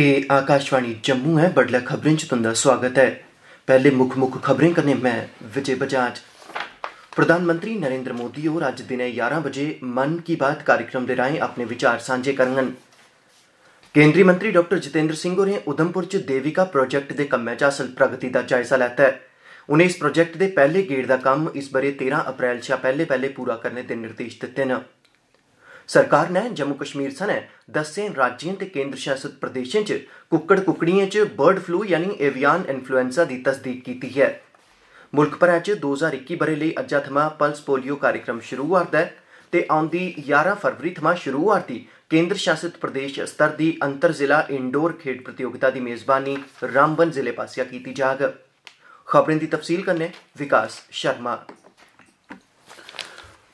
ਇਹ ਆਕਾਸ਼ਵਾਣੀ ਜੰਮੂ ਹੈ ਬੜਲਾ ਖਬਰਾਂ ਚ ਤੁੰਦਾ ਸਵਾਗਤ ਹੈ ਪਹਿਲੇ ਮੁੱਖ ਮੁੱਖ ਖਬਰਾਂ ਕਰਨੇ ਮੈਂ ਵਿਜੇ ਬਜਾਜ ਪ੍ਰਧਾਨ ਮੰਤਰੀ ਨਰਿੰਦਰ ਮੋਦੀ ਹੋਰ ਅੱਜ ਦਿਨੇ 11 ਵਜੇ ਮਨ ਕੀ ਬਾਤ ਕਾਰਜਕ੍ਰਮ ਦੇ ਰਾਹੀਂ ਆਪਣੇ ਵਿਚਾਰ ਸਾਂਝੇ ਕਰਨਗੇ ਕੇਂਦਰੀ ਮੰਤਰੀ ਡਾਕਟਰ ਜਤਿੰਦਰ ਸਿੰਘ ਹੋਰੇ ਉਦਮਪੁਰ ਚ ਦੇਵਿਕਾ ਪ੍ਰੋਜੈਕਟ ਦੇ ਕੰਮਾਂ 'ਚ ਹਾਸਲ ਪ੍ਰਗਤੀ ਦਾ ਜਾਇਜ਼ਾ ਲੈਤਾ ਹੈ ਉਹਨੇ ਇਸ ਪ੍ਰੋਜੈਕਟ ਦੇ ਪਹਿਲੇ ਗੇੜ ਦਾ ਕੰਮ ਇਸ ਬਰੇ 13 ਅਪ੍ਰੈਲ 'ਚ ਪਹਿਲੇ ਪਹਿਲੇ ਪੂਰਾ ਕਰਨੇ ਦੇ ਨਿਰਦੇਸ਼ ਦਿੱਤੇ ਨੇ ਸਰਕਾਰ ਨੇ ਜੰਮੂ ਕਸ਼ਮੀਰ ਸਣੇ ਦਸੇ ਰਾਜਿਆਂ ਤੇ ਕੇਂਦਰ ਸ਼ਾਸਿਤ ਪ੍ਰਦੇਸ਼ਾਂ 'ਚ ਕੁੱਕੜ ਕੁਕੜੀਆਂ 'ਚ ਬਰਡ ਫਲੂ ਯਾਨੀ ਏਵੀਅਨ ਇਨਫਲੂਐਂਜ਼ਾ ਦੀ ਤਸਦੀਕ ਕੀਤੀ ਹੈ। ਮੁਲਕ ਭਰਾਂ 'ਚ 2021 ਬਰੇ ਲਈ ਅੱਜ ਅਥਮਾ ਪਲਸ ਪੋਲੀਓ ਕਾਰਜਕ੍ਰਮ ਸ਼ੁਰੂ ਹੁੰਦਾ ਹੈ ਤੇ ਆਉਂਦੀ 11 ਫਰਵਰੀ ਥਮਾ ਸ਼ੁਰੂ ਹਾਰਦੀ ਕੇਂਦਰ ਸ਼ਾਸਿਤ ਪ੍ਰਦੇਸ਼ ਸਤਰ ਦੀ ਅੰਤਰ ਜ਼ਿਲ੍ਹਾ ਇਨਡੋਰ ਖੇਡ ਪ੍ਰਤੀਯੋਗਤਾ ਦੀ ਮੇਜ਼ਬਾਨੀ ਰਾਮਬਨ ਜ਼ਿਲ੍ਹੇ ਪਾਸਿਆ ਕੀਤੀ ਜਾਗ ਖਬਰਾਂ ਦੀ ਤਫਸੀਲ ਕਰਨੇ ਵਿਕਾਸ ਸ਼ਰਮਾ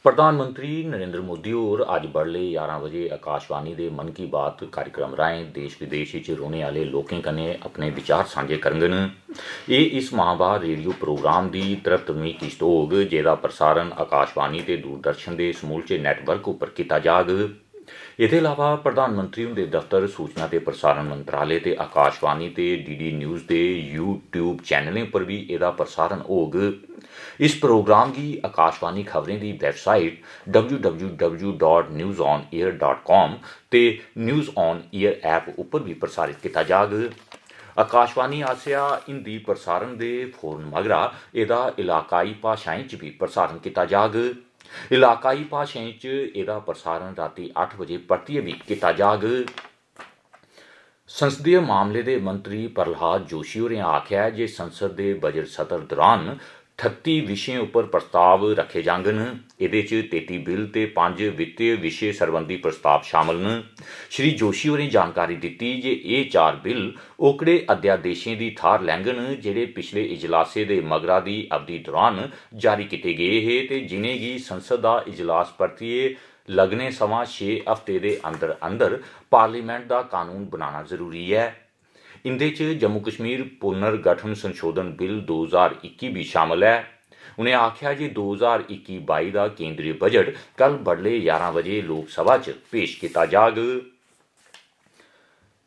ਪ੍ਰਧਾਨ ਮੰਤਰੀ ਨਰਿੰਦਰ ਮੋਦੀ ਹੋਰ ਅੱਜ ਬੜਲੇ 11 ਵਜੇ ਆਕਾਸ਼ਵਾਣੀ ਦੇ ਮਨ ਕੀ ਬਾਤ ਕਾਰਜਕ੍ਰਮ ਰਾਹੀਂ ਦੇਸ਼ ਵਿਦੇਸ਼ ਵਿੱਚ ਰੋਣੇ ਵਾਲੇ ਲੋਕਾਂ ਕਨੇ ਆਪਣੇ ਵਿਚਾਰ ਸਾਂਝੇ ਕਰਨਗੇ ਇਹ ਇਸ ਮਾਹਵਾਰ ਰੇਡੀਓ ਪ੍ਰੋਗਰਾਮ ਦੀ ਤਰਤਮੀ ਕਿਸ਼ਤ ਹੋਗ ਜਿਹਦਾ ਪ੍ਰਸਾਰਣ ਆਕਾਸ਼ਵਾਣੀ ਤੇ ਦੂਰਦਰਸ਼ਨ ਦੇ ਸਮੂਲਚੇ ਨੈਟਵਰਕ ਉੱਪਰ ਕੀਤਾ ਜਾਗ ਇਹਦੇ ਇਲਾਵਾ ਪ੍ਰਧਾਨ ਮੰਤਰੀ ਦੇ ਦਫ਼ਤਰ ਸੂਚਨਾ ਤੇ ਪ੍ਰਸਾਰਣ ਮੰਤਰਾਲੇ ਤੇ ਆਕਾਸ਼ਵਾਣੀ ਤੇ ਡੀਡੀ ਨਿਊਜ਼ ਦੇ YouTube ਚੈਨਲਾਂ ਉੱਪਰ ਵੀ ਇਹਦਾ ਪ੍ਰਸਾਰਣ ਹੋਗ ਇਸ ਪ੍ਰੋਗਰਾਮ ਦੀ ਆਕਾਸ਼ਵਾਣੀ ਖਬਰਾਂ ਦੀ ਵੈਬਸਾਈਟ www.newsonair.com ਤੇ ਨਿਊਜ਼ ਔਨ ਐਪ ਉੱਪਰ ਵੀ ਪ੍ਰਸਾਰਿਤ ਕੀਤਾ ਜਾਗ ਆਕਾਸ਼ਵਾਣੀ ਆਸਿਆ ਹਿੰਦੀ ਪ੍ਰਸਾਰਣ ਦੇ ਫੋਰਨ ਮਗਰਾ ਇਹਦਾ ਇਲਾਕਾਈ ਭਾਸ਼ਾਵਾਂ 'ਚ ਵੀ ਪ੍ਰਸਾਰਣ ਕੀਤਾ ਜਾਗ ਇਲਾਕਾਈ ਭਾਸ਼ਾਵਾਂ 'ਚ ਇਹਦਾ ਪ੍ਰਸਾਰਣ ਰਾਤੀ 8 ਵਜੇ ਪ੍ਰਤੀ ਵੀ ਕੀਤਾ ਜਾਗ ਸੰਸਦੀ ਮਾਮਲੇ ਦੇ ਮੰਤਰੀ ਪ੍ਰਹਲਾਦ ਜੋਸ਼ੀ ਹੋਰਿਆਂ ਆਖਿਆ ਜੇ ਸੰਸਦ ਦੇ ਬਜਟ ਸਤਰ ਦੌਰਾਨ 38 ਵਿਸ਼ਿਆਂ ਉੱਪਰ ਪ੍ਰਸਤਾਵ ਰੱਖੇ ਜਾਣਗੇ ਇਹਦੇ ਚ 33 ਬਿੱਲ ਤੇ 5 ਵਿੱਤੀ ਵਿਸ਼ੇ ਸੰਬੰਧੀ ਪ੍ਰਸਤਾਵ ਸ਼ਾਮਲ ਨੇ ਸ਼੍ਰੀ ਜੋਸ਼ੀ ਹੋਰੇ ਜਾਣਕਾਰੀ ਦਿੱਤੀ ਜੇ ਇਹ ਚਾਰ ਬਿੱਲ ਓਕੜੇ ਅਧਿਆਦੇਸ਼ਾਂ ਦੀ ਥਾਰ ਲੈਂਗਣ ਜਿਹੜੇ ਪਿਛਲੇ ਇਜਲਾਸੇ ਦੇ ਮਗਰਾ ਦੀ ਅਵਧੀ ਦੌਰਾਨ ਜਾਰੀ ਕੀਤੇ ਗਏ ਹੈ ਤੇ ਜਿਨੇ ਕੀ ਸੰਸਦ ਦਾ ਇਜਲਾਸ ਪਰਤੀਏ ਲਗਨੇ ਸਮਾਂ 6 ਹਫ਼ਤੇ ਦੇ ਅੰਦਰ ਅੰਦਰ ਪਾਰਲੀਮੈਂਟ ਦਾ ਕਾਨੂੰਨ ਬਣਾਉਣਾ ਜ਼ਰੂਰੀ ਹੈ ਇੰਦੇ ਚ ਜੰਮੂ ਕਸ਼ਮੀਰ ਪੁਨਰ ਗਠਨ ਸੰਸ਼ੋਧਨ ਬਿੱਲ 2021 ਵੀ ਸ਼ਾਮਲ ਹੈ ਉਨੇ ਆਖਿਆ ਜੀ 2021-22 ਦਾ ਕੇਂਦਰੀ ਬਜਟ ਕੱਲ ਬੜਲੇ 11 ਵਜੇ ਲੋਕ ਸਭਾ ਚ ਪੇਸ਼ ਕੀਤਾ ਜਾਗ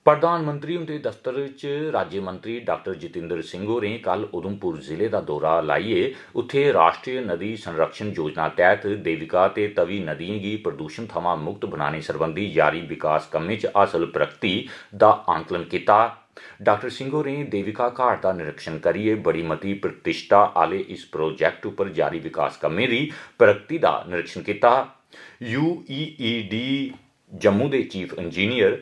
ਪ੍ਰਧਾਨ ਮੰਤਰੀ ਹੁੰਦੇ ਦਫ਼ਤਰ ਵਿੱਚ ਰਾਜ ਮੰਤਰੀ ਡਾਕਟਰ ਜਤਿੰਦਰ ਸਿੰਘ ਹੋਰੇ ਕੱਲ ਉਦਮਪੁਰ ਜ਼ਿਲ੍ਹੇ ਦਾ ਦੌਰਾ ਲਾਈਏ ਉੱਥੇ ਰਾਸ਼ਟਰੀ ਨਦੀ ਸੰਰਕਸ਼ਣ ਯੋਜਨਾ ਤਹਿਤ ਦੇਵਿਕਾ ਤੇ ਤਵੀ ਨਦੀਆਂ ਦੀ ਪ੍ਰਦੂਸ਼ਣ ਥਮਾ ਮੁਕਤ ਬਣਾਉਣੇ ਸਰਬੰਧੀ ਜਾਰੀ ਵਿਕਾਸ ਕੰਮਾਂ ਚ ਅਸਲ ਪ੍ਰਗਤੀ ਦਾ ਆਕਲਨ ਕੀਤਾ ਡਾਕਟਰ ਸਿੰਘ ਹੋਰੇ ਦੇਵਿਕਾ ਘਾਟ ਦਾ ਨਿਰੀਖਣ ਕਰੀਏ ਬੜੀ ਮਤੀ ਪ੍ਰਤੀਸ਼ਠਾ ਵਾਲੇ ਇਸ ਪ੍ਰੋਜੈਕਟ ਉੱਪਰ ਜਾਰੀ ਵਿਕਾਸ ਕੰਮੇ ਦੀ ਪ੍ਰਗਤੀ ਦਾ ਨਿਰੀਖਣ ਕੀਤਾ UEED ਜੰਮੂ ਦੇ ਚੀਫ ਇੰਜੀਨੀਅਰ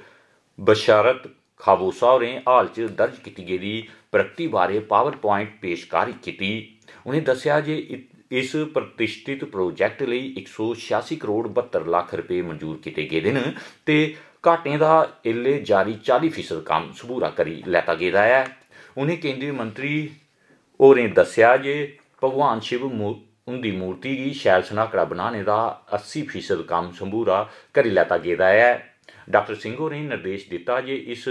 ਬਸ਼ਾਰਤ ਖਾਬੂਸਾ ਨੇ ਹਾਲ ਚ ਦਰਜ ਕੀਤੀ ਗਈ ਪ੍ਰਗਤੀ ਬਾਰੇ ਪਾਵਰ ਪੁਆਇੰਟ ਪੇਸ਼ਕਾਰੀ ਕੀਤੀ ਉਹਨੇ ਦੱਸਿਆ ਜੇ ਇਸ ਪ੍ਰਤੀਸ਼ਠਿਤ ਪ੍ਰੋਜੈਕਟ ਲਈ 186 ਕਰੋੜ 72 ਲੱਖ ਰੁਪਏ ਮਨਜ਼ੂਰ ਕੀਤੇ ਗਏ ਦਿਨ ਤੇ ਘਾਟੇ ਦਾ ਇਲੇ ਜਾਰੀ 40% ਕੰਮ ਸਬੂਰਾ ਕਰੀ ਲੈਤਾ ਗਿਆ ਹੈ ਉਹਨੇ ਕੇਂਦਰੀ ਮੰਤਰੀ ਹੋਰੇ ਦੱਸਿਆ ਜੇ ਭਗਵਾਨ ਸ਼ਿਵ ਉਹਦੀ ਮੂਰਤੀ ਦੀ ਸ਼ੈਲ ਸਨਾਕੜਾ ਬਣਾਉਣੇ ਦਾ 80% ਕੰਮ ਸਬੂਰਾ ਕਰੀ ਲੈਤਾ ਗਿਆ ਹੈ ਡਾਕਟਰ ਸਿੰਘ ਨੇ ਨਿਰਦੇਸ਼ ਦਿੱਤਾ ਜੇ ਇਸ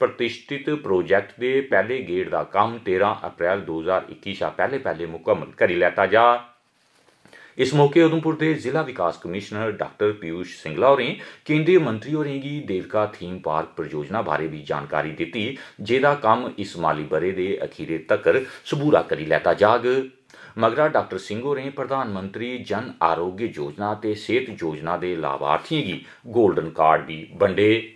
ਪ੍ਰਤੀਸ਼ਠਿਤ ਪ੍ਰੋਜੈਕਟ ਦੇ ਪਹਿਲੇ ਗੇੜ ਦਾ ਕੰਮ 13 ਅਪ੍ਰੈਲ 2021 ਆ ਪਹਿਲੇ ਪਹਿਲੇ ਮੁਕੰਮਲ ਕਰੀ ਲੈਤਾ ਜਾ ਇਸ ਮੌਕੇ ਉਦਮਪੁਰ ਦੇ ਜ਼ਿਲ੍ਹਾ ਵਿਕਾਸ ਕਮਿਸ਼ਨਰ ਡਾਕਟਰ ਪਿਊਸ਼ ਸਿੰਗਲਾ ਹੋਰੇ ਕੇਂਦਰੀ ਮੰਤਰੀ ਹੋਰੇਂਗੀ ਦੇਵਕਾ ਥੀਮ ਪਾਰਕ ਪ੍ਰਯੋਜਨਾ ਬਾਰੇ ਵੀ ਜਾਣਕਾਰੀ ਦਿੱਤੀ ਜਿਹਦਾ ਕੰਮ ਇਸ ਮਾਲੀ ਬਰੇ ਦੇ ਅਖੀਰੇ ਤੱਕ ਸਬੂਰਾ ਕਰੀ ਲੈਤਾ ਜਾਗ ਮਗਰਾ ਡਾਕਟਰ ਸਿੰਘ ਹੋਰੇ ਪ੍ਰਧਾਨ ਮੰਤਰੀ ਜਨ ਆਰੋਗਯ ਯੋਜਨਾ ਤੇ ਸਿਹਤ ਯੋਜਨਾ ਦੇ ਲਾਭਾਰਥੀਆਂ ਗੀ 골ਡਨ ਕਾਰਡ ਵੀ ਵੰਡੇ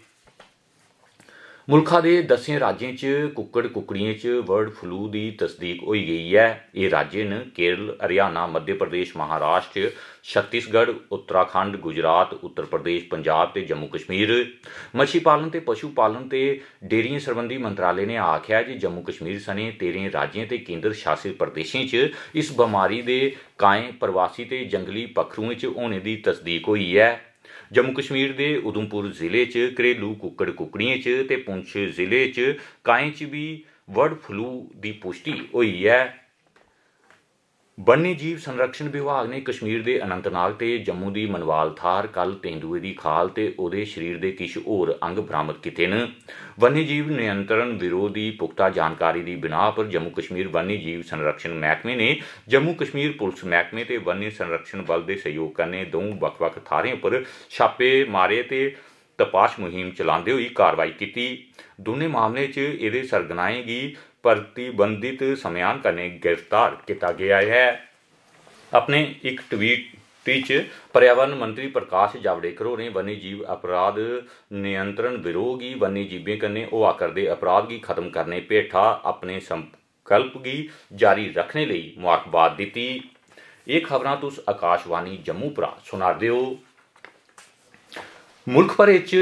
ਮੁਲਕਾ ਦੇ ਦਸੇ ਰਾਜਾਂ 'ਚ ਕੁੱਕੜ ਕੁਕੜੀਆਂ 'ਚ ਵਰਡ ਫਲੂ ਦੀ ਤਸਦੀਕ ਹੋਈ ਗਈ ਹੈ ਇਹ ਨੇ ਕੇਰਲ ਹਰਿਆਣਾ ਮੱਧ ਪ੍ਰਦੇਸ਼ ਮਹਾਰਾਸ਼ਟਰ ਛੱਤੀਸਗੜ੍ਹ ਉੱਤਰਾਖੰਡ ਗੁਜਰਾਤ ਉੱਤਰ ਪ੍ਰਦੇਸ਼ ਪੰਜਾਬ ਤੇ ਜੰਮੂ ਕਸ਼ਮੀਰ ਮੱਛੀ ਪਾਲਣ ਤੇ ਪਸ਼ੂ ਪਾਲਣ ਤੇ ਡੇਰੀਆਂ ਸੰਬੰਧੀ ਮੰਤਰਾਲੇ ਨੇ ਆਖਿਆ ਜੀ ਜੰਮੂ ਕਸ਼ਮੀਰ ਸਣੇ 13 ਰਾਜਾਂ ਤੇ ਕੇਂਦਰ ਸ਼ਾਸਿਤ ਪ੍ਰਦੇਸ਼ਾਂ 'ਚ ਇਸ ਬਿਮਾਰੀ ਦੇ ਕਾਇਮ ਪ੍ਰਵਾਸੀ ਤੇ ਜੰਗਲੀ ਪਖਰੂਆਂ 'ਚ ਹੋਣੇ ਦੀ ਤਸਦੀਕ ਹੋਈ ਹੈ ਜੰਮੂ ਕਸ਼ਮੀਰ ਦੇ ਉਦਮਪੁਰ ਜ਼ਿਲ੍ਹੇ 'ਚ ਕਰੇਲੂ ਕੁੱਕੜ ਕੁਕੜੀਆਂ 'ਚ ਤੇ ਪੁੰਛ ਜ਼ਿਲ੍ਹੇ 'ਚ ਕਾਇੰਚ ਵੀ ਵਰਡ ਫਲੂ ਦੀ ਪੁਸ਼ਟੀ ਹੋਈ ਹੈ ਵન્ય ਜੀਵ ਸੰਰਕਸ਼ਣ ਵਿਭਾਗ ਨੇ ਕਸ਼ਮੀਰ ਦੇ ਅਨੰਤਨਾਗ ਤੇ ਜੰਮੂ ਦੀ ਮਨਵਾਲ ਥਾਰ ਕੱਲ ਤੇਂਦੂਏ ਦੀ ਖਾਲ ਤੇ ਉਹਦੇ ਸਰੀਰ ਦੇ ਕਿਛ ਹੋਰ ਅੰਗ ਬਰਾਮਦ ਕੀਤੇ ਨੇ ਵન્ય ਜੀਵ ਨਿਯੰਤਰਣ ਵਿਰੋਧੀ ਪੁਖਤਾ ਜਾਣਕਾਰੀ ਦੀ ਬਿਨਾ ਪਰ ਜੰਮੂ ਕਸ਼ਮੀਰ ਵન્ય ਜੀਵ ਸੰਰਕਸ਼ਣ ਮਹਿਕਮੇ ਨੇ ਜੰਮੂ ਕਸ਼ਮੀਰ ਪੁਲਿਸ ਮਹਿਕਮੇ ਤੇ ਵન્ય ਸੰਰਕਸ਼ਣ ਬਲ ਦੇ ਸਹਿਯੋਗ ਕਰਨੇ ਦੋਵਾਂ ਵੱਖ-ਵੱਖ ਥਾਰਿਆਂ ਉੱਪਰ ਛਾਪੇ ਮਾਰੇ ਤੇ ਤਪਾਸ਼ ਮੁਹਿੰਮ ਚਲਾਉਂਦੇ ਹੋਈ ਕਾਰਵਾਈ ਕੀਤੀ ਦੋਨੇ ਮਾਮਲੇ 'ਚ ਇਹਦੇ ਸਰਗਨਾਏਗੀ ਪ੍ਰਤੀਬੰਧਿਤ ਸਮਿਆਨ ਕਰਨੇ ਗ੍ਰਿਫਤਾਰ ਕੀਤਾ ਗਿਆ ਹੈ ਆਪਣੇ ਇੱਕ ਟਵੀਟ ਵਿੱਚ ਪਰਿਆਵਰਨ ਮੰਤਰੀ ਪ੍ਰਕਾਸ਼ ਜਾਵੜੇਕਰ ਨੇ ਵન્ય ਜੀਵ ਅਪਰਾਧ ਨਿਯੰਤਰਣ ਵਿਰੋਧੀ ਵન્ય ਜੀਵੇ ਕੰਨੇ ਉਹ ਦੇ ਅਪਰਾਧ ਕੀ ਖਤਮ ਕਰਨੇ ਪੇਠਾ ਆਪਣੇ ਸੰਕਲਪ ਕੀ ਜਾਰੀ ਰੱਖਣੇ ਲਈ ਮੁਆਕਬਾਤ ਦਿੱਤੀ ਇਹ ਖਬਰਾਂ ਤੁਸ ਆਕਾਸ਼ਵਾਣੀ ਜੰਮੂ ਪਰਾ ਸੁਣਾ ਦਿਓ ਮੁਲਕ ਭਰ ਵਿੱਚ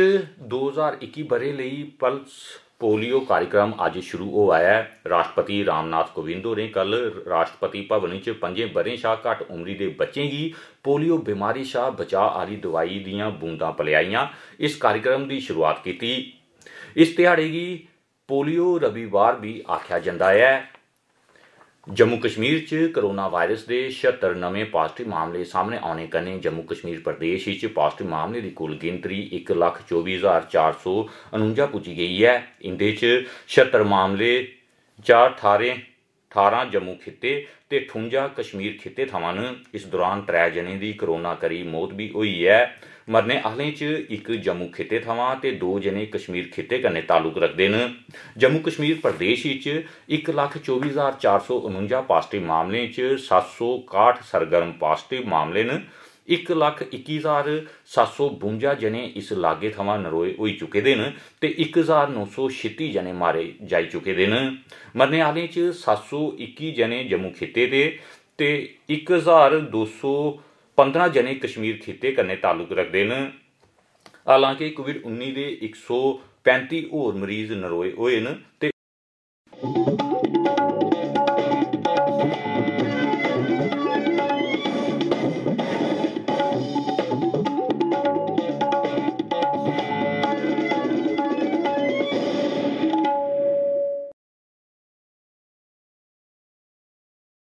2021 ਬਰੇ ਲਈ ਪਲਸ ਪੋਲੀਓ ਕਾਰਜਕ੍ਰਮ ਅੱਜ ਸ਼ੁਰੂ ਹੋ ਆਇਆ ਹੈ ਰਾਸ਼ਟਰਪਤੀ ਰਾਮਨਾਥ ਕੋਵਿੰਦੋ ਨੇ ਕੱਲ ਰਾਸ਼ਟਰਪਤੀ ਭਵਨ ਵਿੱਚ ਪੰਜੇ ਬਰੇ ਸ਼ਾ ਘੱਟ ਉਮਰੀ ਦੇ ਬੱਚੇ ਦੀ ਪੋਲੀਓ ਬਿਮਾਰੀ ਸ਼ਾ ਬਚਾਅ ਵਾਲੀ ਦਵਾਈ ਦੀਆਂ ਬੂੰਦਾਂ ਪਲਿਆਈਆਂ ਇਸ ਕਾਰਜਕ੍ਰਮ ਦੀ ਸ਼ੁਰੂਆਤ ਕੀਤੀ ਇਸ ਦਿਹਾੜੇ ਦੀ ਪੋਲੀਓ ਰਵੀਵਾਰ ਵੀ ਆਖਿਆ ਜਾਂਦਾ ਹੈ ਜੰਮੂ ਕਸ਼ਮੀਰ 'ਚ ਕਰੋਨਾ ਵਾਇਰਸ ਦੇ 76 ਨਵੇਂ ਪਾਜ਼ਿਟਿਵ ਮਾਮਲੇ ਸਾਹਮਣੇ ਆਉਣੇ ਕਰਨੇ ਜੰਮੂ ਕਸ਼ਮੀਰ ਪ੍ਰਦੇਸ਼ ਵਿੱਚ ਪਾਜ਼ਿਟਿਵ ਮਾਮਲੇ ਦੀ ਕੁੱਲ ਗਿਣਤੀ 124449 ਪੁੱਜੀ ਗਈ ਹੈ ਇੰਦੇ 'ਚ 76 ਮਾਮਲੇ 4 ਥਾਰੇ 18 ਜੰਮੂ ਖਿੱਤੇ ਤੇ 58 ਕਸ਼ਮੀਰ ਖਿੱਤੇ ਥਾਵਾਂ ਨੂੰ ਇਸ ਦੌਰਾਨ ਤਰੇ ਜਣੇ ਦੀ ਕੋਰੋਨਾ ਕਰੀ ਮੌਤ ਵੀ ਹੋਈ ਹੈ ਮਰਨੇ ਆਹਲੇ ਚ ਇੱਕ ਜੰਮੂ ਖਿੱਤੇ ਥਾਵਾਂ ਤੇ ਦੋ ਜਣੇ ਕਸ਼ਮੀਰ ਖਿੱਤੇ ਕਨੇ ਤਾਲੁਕ ਰੱਖਦੇ ਨੇ ਜੰਮੂ ਕਸ਼ਮੀਰ ਪ੍ਰਦੇਸ਼ ਵਿੱਚ 124449 ਪਾਜ਼ਿਟਿਵ ਮਾਮਲੇ ਚ 761 ਸਰਗਰਮ ਪਾਜ਼ਿਟਿਵ ਮਾਮਲੇ ਨੇ ਇੱਕ ਲੱਖ 21752 ਜਣੇ ਇਸ ਲਾਗੇ ਥਾਵਾਂ ਨਰੋਏ ਹੋਈ ਚੁੱਕੇ ਦੇ ਨੇ ਤੇ 1936 ਜਣੇ ਮਾਰੇ ਜਾਈ ਚੁੱਕੇ ਦੇ ਨੇ ਮਰਨੇ ਵਾਲੇ ਚ 721 ਜਣੇ ਜੰਮੂ ਖਿੱਤੇ ਦੇ ਤੇ 1215 ਜਣੇ ਕਸ਼ਮੀਰ ਖਿੱਤੇ ਕੰਨੇ ਤਾਲੁਕ ਰੱਖਦੇ ਨੇ ਹਾਲਾਂਕਿ ਕੋਵਿਡ-19 ਦੇ 135 ਹੋਰ ਮਰੀਜ਼ ਨਰੋਏ ਹੋਏ ਨੇ ਤੇ